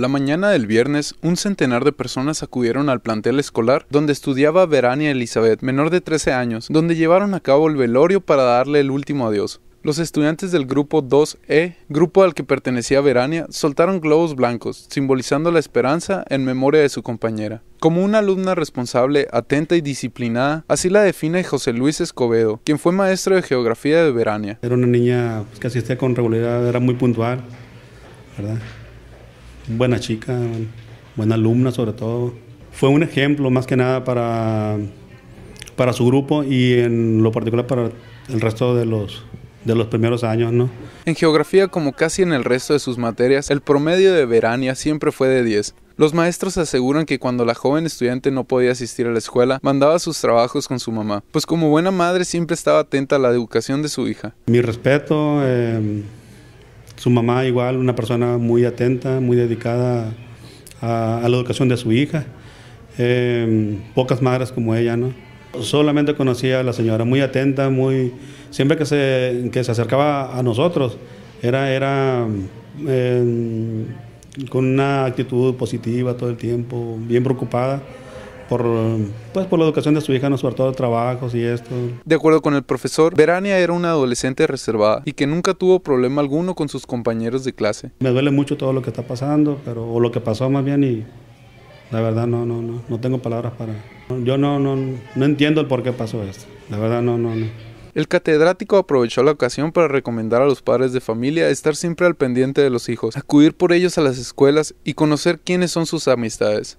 La mañana del viernes, un centenar de personas acudieron al plantel escolar donde estudiaba Verania Elizabeth, menor de 13 años, donde llevaron a cabo el velorio para darle el último adiós. Los estudiantes del grupo 2E, grupo al que pertenecía Verania, soltaron globos blancos, simbolizando la esperanza en memoria de su compañera. Como una alumna responsable, atenta y disciplinada, así la define José Luis Escobedo, quien fue maestro de geografía de Verania. Era una niña pues, que asistía con regularidad, era muy puntual, ¿verdad? buena chica, buena alumna sobre todo. Fue un ejemplo más que nada para, para su grupo y en lo particular para el resto de los de los primeros años, ¿no? En geografía, como casi en el resto de sus materias, el promedio de Verania siempre fue de 10. Los maestros aseguran que cuando la joven estudiante no podía asistir a la escuela, mandaba sus trabajos con su mamá, pues como buena madre siempre estaba atenta a la educación de su hija. Mi respeto, eh, su mamá igual, una persona muy atenta, muy dedicada a, la educación de su hija. Em, pocas madres como ella, ¿no? Solamente conocía a la señora, muy atenta, muy... Siempre que se, se acercaba a nosotros, era, era em, con una actitud positiva todo el tiempo, bien preocupada por, pues, por la educación de su hija, no sobre todo trabajos y esto. De acuerdo con el profesor, Verania era una adolescente reservada y que nunca tuvo problema alguno con sus compañeros de clase. Me duele mucho todo lo que está pasando, pero, o lo que pasó más bien y la verdad no, no, no, no tengo palabras para... Yo no, no, no entiendo el por qué pasó esto. La verdad no, no, no. El catedrático aprovechó la ocasión para recomendar a los padres de familia estar siempre al pendiente de los hijos, acudir por ellos a las escuelas y conocer quiénes son sus amistades.